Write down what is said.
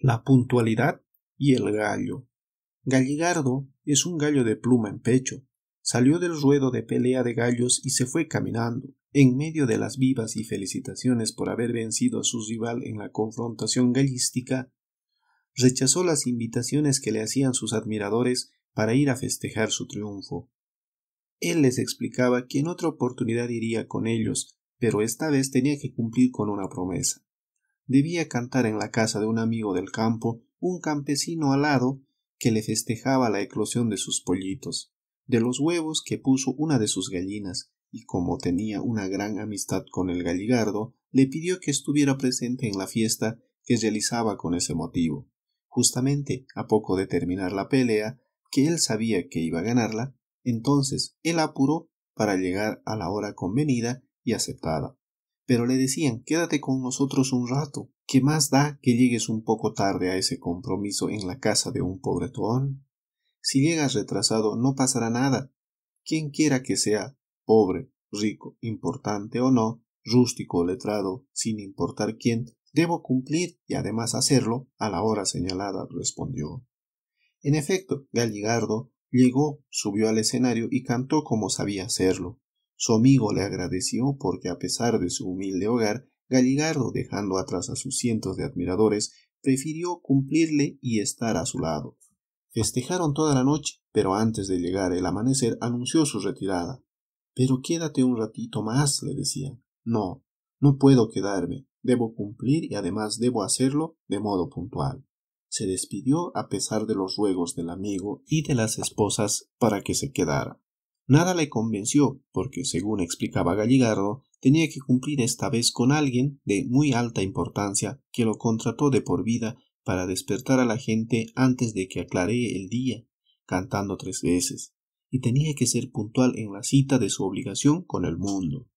la puntualidad y el gallo. Galligardo es un gallo de pluma en pecho. Salió del ruedo de pelea de gallos y se fue caminando, en medio de las vivas y felicitaciones por haber vencido a su rival en la confrontación gallística, rechazó las invitaciones que le hacían sus admiradores para ir a festejar su triunfo. Él les explicaba que en otra oportunidad iría con ellos, pero esta vez tenía que cumplir con una promesa debía cantar en la casa de un amigo del campo, un campesino alado que le festejaba la eclosión de sus pollitos, de los huevos que puso una de sus gallinas, y como tenía una gran amistad con el galligardo, le pidió que estuviera presente en la fiesta que realizaba con ese motivo. Justamente a poco de terminar la pelea, que él sabía que iba a ganarla, entonces él apuró para llegar a la hora convenida y aceptada pero le decían quédate con nosotros un rato, ¿Qué más da que llegues un poco tarde a ese compromiso en la casa de un pobretón. Si llegas retrasado no pasará nada. Quien quiera que sea, pobre, rico, importante o no, rústico o letrado, sin importar quién, debo cumplir y además hacerlo a la hora señalada, respondió. En efecto, Galligardo llegó, subió al escenario y cantó como sabía hacerlo. Su amigo le agradeció porque a pesar de su humilde hogar, Galligardo, dejando atrás a sus cientos de admiradores, prefirió cumplirle y estar a su lado. Festejaron toda la noche, pero antes de llegar el amanecer anunció su retirada. Pero quédate un ratito más, le decía. No, no puedo quedarme, debo cumplir y además debo hacerlo de modo puntual. Se despidió a pesar de los ruegos del amigo y de las esposas para que se quedara. Nada le convenció, porque, según explicaba Galligardo, tenía que cumplir esta vez con alguien de muy alta importancia que lo contrató de por vida para despertar a la gente antes de que aclare el día, cantando tres veces, y tenía que ser puntual en la cita de su obligación con el mundo.